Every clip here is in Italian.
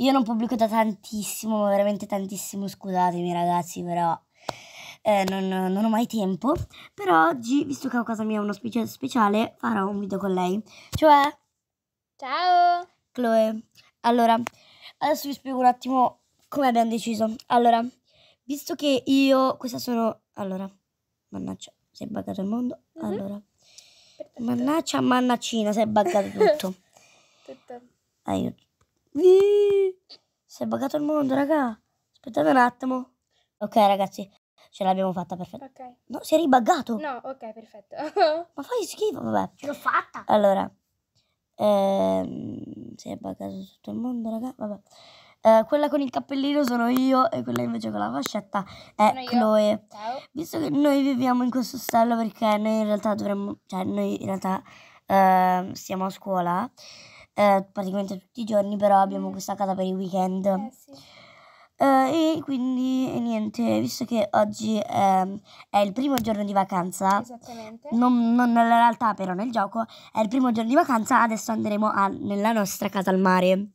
Io non pubblico da tantissimo, veramente tantissimo, scusatemi ragazzi, però eh, non, non, ho mai tempo. Però oggi, visto che ho a casa mia uno speciale, speciale, farò un video con lei. Cioè... Ciao! Chloe. Allora, adesso vi spiego un attimo come abbiamo deciso. Allora, visto che io... Questa sono... Allora, mannaggia, si è buggato il mondo. Mm -hmm. Allora... Mannaccia, mannacina, si è buggato tutto. tutto. Aiuto. Iii, si è buggato il mondo, raga. Aspettate un attimo. Ok, ragazzi, ce l'abbiamo fatta, perfetto. Ok. No, si è ribuggato. No, ok, perfetto. Ma fai schifo, vabbè. Ce l'ho fatta. Allora, ehm, si è buggato tutto il mondo, raga, vabbè. Eh, quella con il cappellino sono io e quella invece con la fascetta è Chloe. Ciao. Visto che noi viviamo in questo ostello perché noi in realtà dovremmo, cioè noi in realtà eh, siamo a scuola, eh, praticamente tutti i giorni, però abbiamo mm. questa casa per i weekend. Eh, sì. eh, e quindi niente, visto che oggi è, ehm, è il primo giorno di vacanza, non, non, nella realtà però nel gioco, è il primo giorno di vacanza, adesso andremo a, nella nostra casa al mare.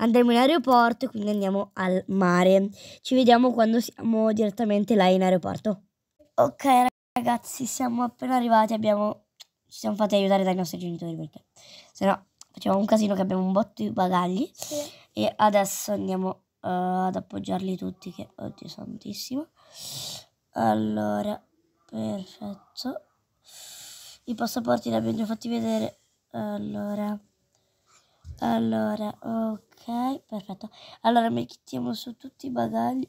Andremo in aeroporto quindi andiamo al mare. Ci vediamo quando siamo direttamente là in aeroporto. Ok ragazzi, siamo appena arrivati, abbiamo ci siamo fatti aiutare dai nostri genitori perché sennò facciamo un casino che abbiamo un botto di bagagli sì. e adesso andiamo uh, ad appoggiarli tutti che oddio santissimo allora perfetto i passaporti li abbiamo già fatti vedere allora allora ok perfetto allora mettiamo su tutti i bagagli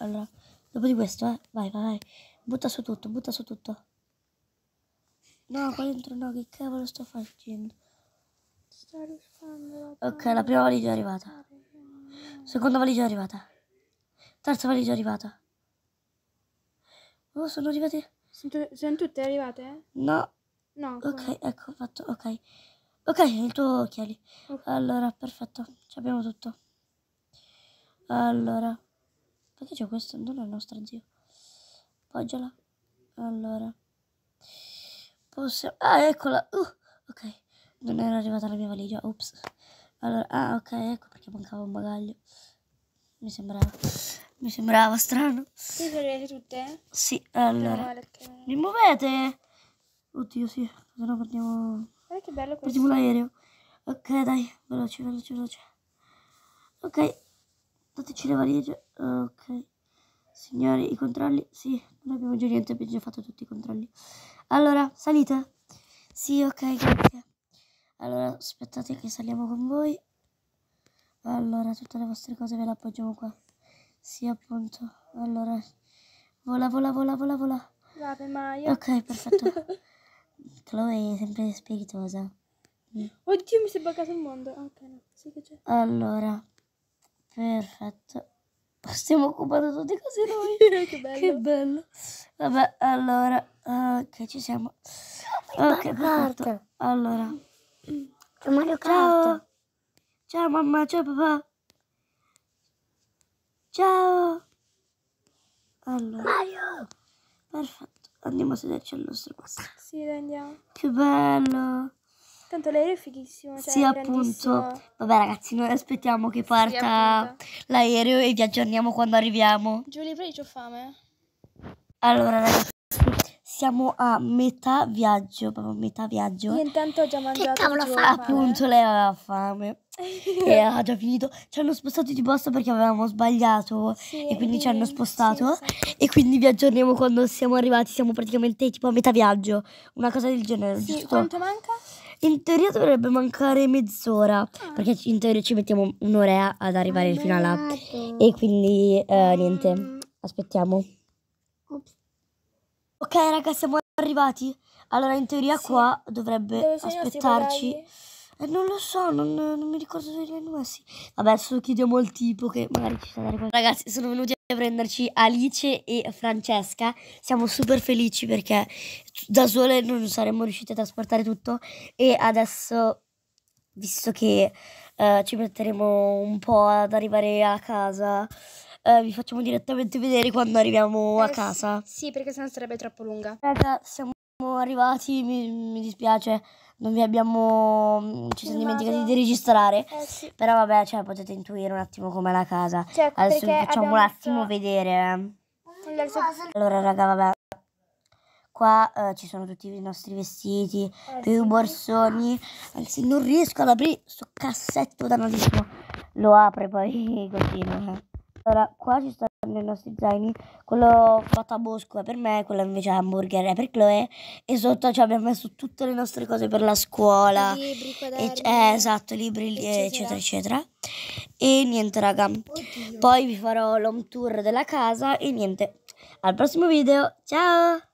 allora dopo di questo eh vai vai vai butta su tutto butta su tutto no qua dentro no che cavolo sto facendo Ok, la prima valigia è arrivata. Seconda valigia è arrivata. Terza valigia è arrivata. Oh, sono arrivate. Sono, sono tutte arrivate? No. No. Ok, come? ecco, fatto. Ok. Ok, il tuo occhiali. Okay. Allora, perfetto. Ci abbiamo tutto. Allora. Perché c'è questo? Non è il nostro zio. Poggiala. Allora. Possiamo... Ah, eccola. Uh, ok non era arrivata la mia valigia, ops. Allora, ah ok, ecco perché mancava un bagaglio. Mi sembrava, mi sembrava strano. Sì, le tutte? Sì, allora. Mi muovete? Oddio, sì, se no perdiamo... Guarda che bello questo. Perdiamo l'aereo. Ok, dai, veloce, veloce, veloce. Ok, dateci le valigie. Ok. Signori, i controlli? Sì, non abbiamo già niente, abbiamo già fatto tutti i controlli. Allora, salite. Sì, ok, grazie. Allora, aspettate che saliamo con voi. Allora, tutte le vostre cose ve le appoggiamo qua. Sì, appunto. Allora, vola, vola, vola, vola, vola. L'ave Maia. Ok, perfetto. Chloe è sempre spiritosa. Mm. Oddio, mi si è buggato il mondo. Ah, ok, no, sì che c'è. Allora, perfetto. Stiamo occupando tutte cose noi. che, bello. che bello. Vabbè, allora, ok, eh, ci siamo. Ok, perfetto. Allora. C'è Mario Kart. Ciao. mamma, ciao papà. Ciao. Allora. Mario. Perfetto. Andiamo a sederci al nostro posto. Sì, andiamo. Che bello. Tanto l'aereo è fighissimo. Cioè sì, è appunto. Vabbè, ragazzi, noi aspettiamo che parta sì, l'aereo e vi aggiorniamo quando arriviamo. Giulia, perché ho fame? Allora, ragazzi siamo a metà viaggio, proprio metà viaggio. Io intanto ho già mangiato. Che cavolo fa? Appunto, lei aveva fame. e ha già finito. Ci hanno spostato di posto perché avevamo sbagliato. Sì, e quindi ci hanno spostato. Sì, esatto. E quindi vi aggiorniamo quando siamo arrivati. Siamo praticamente tipo a metà viaggio. Una cosa del genere. Sì, giusto? quanto manca? In teoria dovrebbe mancare mezz'ora. Ah. Perché in teoria ci mettiamo un'ora ad arrivare ah, fino a là. E quindi eh, niente, mm. aspettiamo. Ops. Ok raga siamo arrivati Allora in teoria sì. qua dovrebbe aspettarci eh, Non lo so non, non mi ricordo se li hanno messi Vabbè adesso chiediamo al tipo che magari ci sta arrivando Ragazzi sono venuti a prenderci Alice e Francesca Siamo super felici perché da sole non saremmo riusciti a trasportare tutto E adesso visto che eh, ci metteremo un po' ad arrivare a casa eh, vi facciamo direttamente vedere quando arriviamo eh, a casa. Sì, perché sennò sarebbe troppo lunga. Raga, siamo arrivati, mi, mi dispiace, non vi abbiamo... Mm, ci siamo dimenticati di registrare. Eh, sì. Però vabbè, cioè, potete intuire un attimo com'è la casa. Cioè, Adesso vi facciamo un attimo visto... vedere. Allora, raga, vabbè. Qua eh, ci sono tutti i nostri vestiti, eh, più sì. borsoni. Anzi, non riesco ad aprire sto cassetto da dannatissimo. Lo apre poi continua. Allora, qua ci stanno i nostri zaini. Quello fatto a bosco è per me, quello invece è hamburger è per Chloe. E sotto ci abbiamo messo tutte le nostre cose per la scuola. Libri, quaderni. eh, esatto, libri, eccetera, eccetera. eccetera. E niente, raga. Oddio. Poi vi farò l'home tour della casa. E niente, al prossimo video. Ciao!